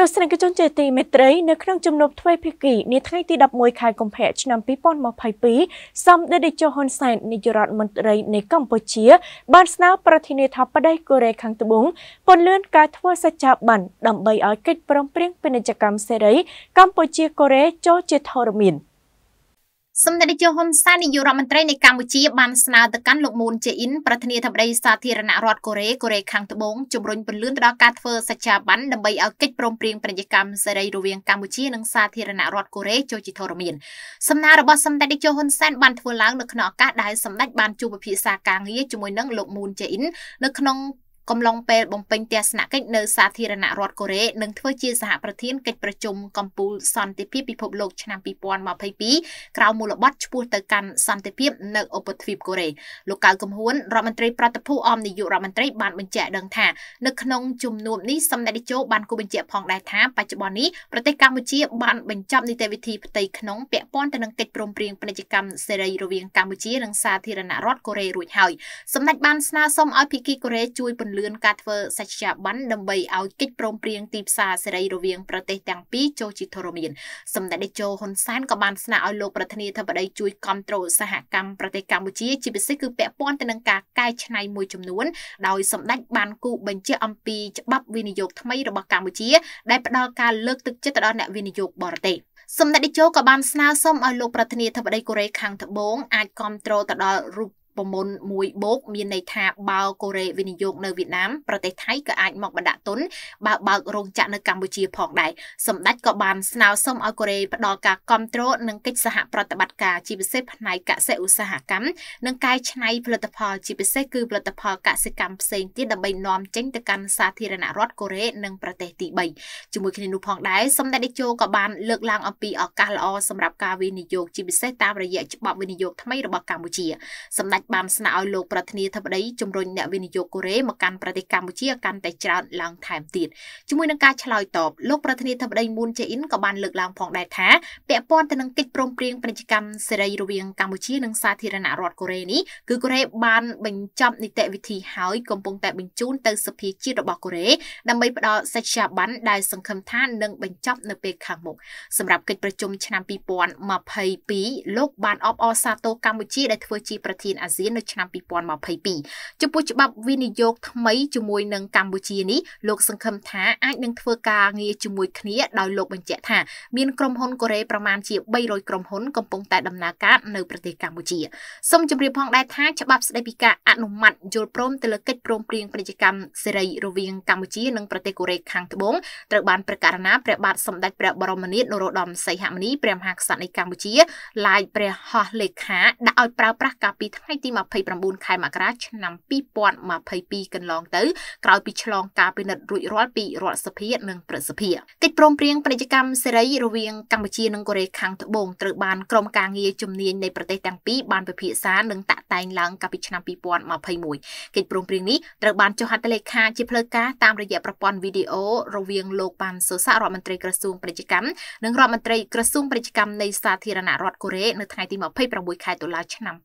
ទស្សនិកជនជាទីមេត្រីនៅក្នុងជំនុំទ្វេភាគីនាថ្ងៃទី11ខែកុម្ភៈឆ្នាំ2022សម្ដេចតេជោហ៊ុនសែននាយករដ្ឋមន្ត្រីនៃកម្ពុជាបានស្នើប្រធានាធិបតីកូរ៉េខាងត្បូងពន្យាការធ្វើសច្ចាប័នដើម្បីឲ្យកិច្ចព្រមព្រៀងពាណិជ្ជកម្មសេរីកម្ពុជាកូរ៉េចូលជាធរមាន។សម្ដេចនាយកហ៊ុនសែននាយករដ្ឋមន្ត្រីនៃកម្ពុជាបានស្នើទៅកាន់លោកមូនជេអ៊ីនប្រធានាធិបតីសាធារណរដ្ឋកូរ៉េកូរ៉េខាងត្បូងជំរុញពន្លឿនទៅដល់ការធ្វើសច្ចាប័នដើម្បីឲ្យកិច្ចព្រមព្រៀងពាណិជ្ជកម្មសេរីរវាងកម្ពុជានិងសាធារណរដ្ឋកូរ៉េចូលជាធរមានសំណើរបស់សម្ដេចនាយកហ៊ុនសែនបានធ្វើឡើងនៅក្នុងឱកាសដែលសម្ដេចបានជួបពិភាក្សាការងារជាមួយនឹងលោកមូនជេអ៊ីននៅក្នុងកំឡុងពេលបំពេញទស្សនកិច្ចនៅសាធារណរដ្ឋកូរ៉េនឹងធ្វើជាសហប្រធានកិច្ចប្រជុំកម្ពុជាសន្តិភាពពិភពលោក ឆ្នាំ2022ក្រៅមូលបត្រឈ្មោះទៅកាន់សន្តិភាព នៅឧបទ្វីបកូរ៉េលោកកៅកំហួនរដ្ឋមន្ត្រីប្រតិភូអមនាយករដ្ឋមន្ត្រីបានបញ្ជាក់ដឹងថានៅក្នុងជំនួបនេះសម្ដេចតេជោបានគូបញ្ជាក់ផងដែរថាបច្ចុប្បន្ននេះប្រទេសកម្ពុជា បានបញ្ចប់នីតិវិធីផ្ទៃក្នុងពាក់ព័ន្ធទៅនឹងកិច្ចព្រមព្រៀងពាណិជ្ជកម្មសេរីរវាងកម្ពុជានិងសាធារណរដ្ឋកូរ៉េរួចហើយសម្ដេចបានស្នើសុំឲ្យភាគីកូរ៉េជួយពន្លលឿនការធ្វើសច្ចាប័នដើម្បីឲ្យកិច្ចព្រមព្រៀងទីផ្សារសេរីរវាង ប្រទេសទាំងពីរចូលជាធរមានសម្ដេចតេជោហ៊ុនសែនក៏បានស្នើឲ្យលោកប្រធានាធិបតី ជួយគ្រប់គ្រងសហកម្មប្រទេសកម្ពុជាជាពិសេសគឺពាក់ព័ន្ធទៅនឹងការកែច្នៃមួយចំនួន ដោយសម្ដេចបានគូបញ្ជាអំពីច្បាប់វិនិយោគថ្មីរបស់កម្ពុជាដែលផ្ដល់ការលើកទឹកចិត្តទៅដល់អ្នកវិនិយោគបរទេសសម្ដេចតេជោក៏បានស្នើសុំឲ្យលោកប្រធានាធិបតីកូរ៉េខាងត្បូងអាចគ្រប់គ្រងទៅដល់រូបប្រមុនមួយបូក មានន័យថាបើកូរ៉េវិនិយោគនៅវៀតណាមប្រទេសថៃក៏អាចមកបណ្ដាក់ទុនបើបើករោងចក្រនៅកម្ពុជាផងដែរសម្ដេចក៏បានស្នើសុំឲ្យកូរ៉េផ្ដល់ការគ្រប់គ្រងនិងកិច្ចសហប្រតិបត្តិការជាពិសេសផ្នែកកសិឧស្សាហកម្មនិងកែច្នៃផលិតផលជាពិសេសគឺផលិតផលកសិកម្មផ្សេងទៀតដើម្បីនាំចេញទៅកាន់សាធារណរដ្ឋកូរ៉េនិងប្រទេសទី3ជាមួយគ្នានោះផងដែរសម្ដេចតេជោក៏បានលើកឡើងអំពីឱកាសល្អសម្រាប់ការវិនិយោគជាពិសេសតាមរយៈច្បាប់វិនិយោគថ្មីរបស់កម្ពុជាសម្ដេចចបានស្នើឲ្យលោកប្រធានាធិបតីជំរុញអ្នកវិនិយោគកូរ៉េមកកាន់ប្រទេសកម្ពុជាកាន់តែច្រើនឡើងថែមទៀតជាមួយនឹងការឆ្លើយតបលោកប្រធានាធិបតីមូនជេអ៊ីនក៏បានលើកឡើងផងដែរថាពាក់ព័ន្ធទៅនឹងកិច្ចព្រមព្រៀងពាណិជ្ជកម្មសេរីរវាងកម្ពុជានិងសាធារណរដ្ឋកូរ៉េនេះគឺកូរ៉េបានបញ្ចប់នីតិវិធីហើយកំពុងតែបញ្ជូន ទៅសភាជាតិរបស់កូរ៉េដើម្បីផ្ដល់សិក្សាបានដែលសង្ឃឹមថានឹងបញ្ចប់នៅពេលខាងមុខសម្រាប់កិច្ចប្រជុំឆ្នាំ2022លោក បានអបអរសាទរកម្ពុជាដែលធ្វើជាប្រធានអាស៊ាននៅឆ្នាំ2022ចំពោះច្បាប់វិនិយោគថ្មីជាមួយនឹងកម្ពុជានេះលោកសង្ឃឹមថាអាចនឹងធ្វើការងារជាមួយ គ្នាដោយលោកបញ្ជាក់ថាមានក្រុមហ៊ុនកូរ៉េប្រមាណជា300ក្រុមហ៊ុនកំពុងតែដំណើរការនៅប្រទេសកម្ពុជាសូមជម្រាបផងដែរថាច្បាប់ ស្តីពីការអនុម័តយល់ព្រមទៅលើកិច្ចព្រមព្រៀងពាណិជ្ជកម្មសេរីរវាងកម្ពុជានិងប្រទេសកូរ៉េខាងត្បូងត្រូវបានប្រកាសណាព្រះបាទសម្ដេចព្រះបរមនាថនរោត្តមសីហមុនីព្រះមហាក្សត្រនៃកម្ពុជាឡាយព្រះហស្ថលេខាដាក់ឲ្យប្រើប្រាស់កាលពីថ្ងៃទី29ខែមករាឆ្នាំ2022កន្លងទៅ ក្រោយពីឆ្លងការពិនិត្យរួចរាល់ពីរដ្ឋសភានិងព្រឹទ្ធសភាកិច្ចព្រមព្រៀងពាណិជ្ជកម្មសេរីរវាងកម្ពុជានិងកូរ៉េខាងត្បូងត្រូវបានក្រុមការងារជំនាញនៃប្រទេសទាំងពីរបានពិភាក្សានិងតាក់តែងឡើងកាលពីឆ្នាំ2021កិច្ចព្រមព្រៀងនេះត្រូវបានចុះហត្ថលេខាជាផ្លូវការតាមរយៈប្រព័ន្ធវីដេអូរវាង លោកប៉ាន់សូសារដ្ឋមន្ត្រីក្រសួងពាណិជ្ជកម្មនិងរដ្ឋមន្ត្រីក្រសួងពាណិជ្ជកម្មនៃសាធារណរដ្ឋកូរ៉េនៅថ្ងៃទី26ខែតុលាឆ្នាំ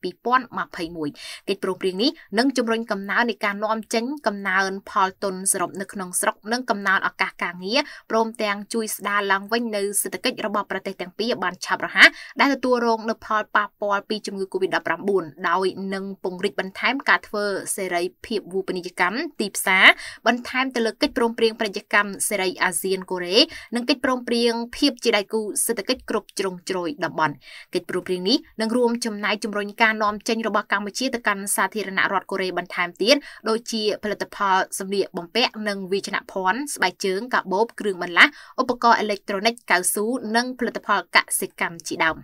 2021កិច្ចព្រមព្រៀងនេះនឹងជំរុញកំណើននៃការនាំចេញកំណើនផលទុនសរុបនៅក្នុងស្រុកនិងកំណើនឱកាសការងារព្រមទាំងជួយស្ដារឡើងវិញនៅសេដ្ឋកិច្ចរបស់ប្រទេសទាំងពីរបានឆាប់រហ័សដែលទទួលរងនូវផលប៉ះពាល់ពីជំងឺ Covid-19 ដោយនឹងពង្រីកបន្ថែម ការធ្វើសេរីភាពវូបនីយកម្មទីផ្សារបន្ថែមទៅលើកិច្ចព្រមព្រៀងពាណិជ្ជកម្មសេរីអាស៊ានកូរ៉េនិងកិច្ចព្រមព្រៀងភាព ជាដៃគូសេដ្ឋកិច្ចគ្រប់ជ្រុងជ្រោយតំបន់កិច្ចព្រមព្រៀងនេះនឹងរួមចំណាយជំរុញការនាំចេញរបស់កម្ពុជាទៅកាន់សាធារណរដ្ឋកូរ៉េបន្ថែមទៀតដូចជាផលិតផលសម្ភារបំពាក់និងវាយនភ័ណ្ឌស្បែកជើងកាបូបគ្រឿងបន្លាស់ឧបករណ៍អេឡិចត្រូនិកកៅស៊ូនិងផលិតផល កសិកម្មជាដើម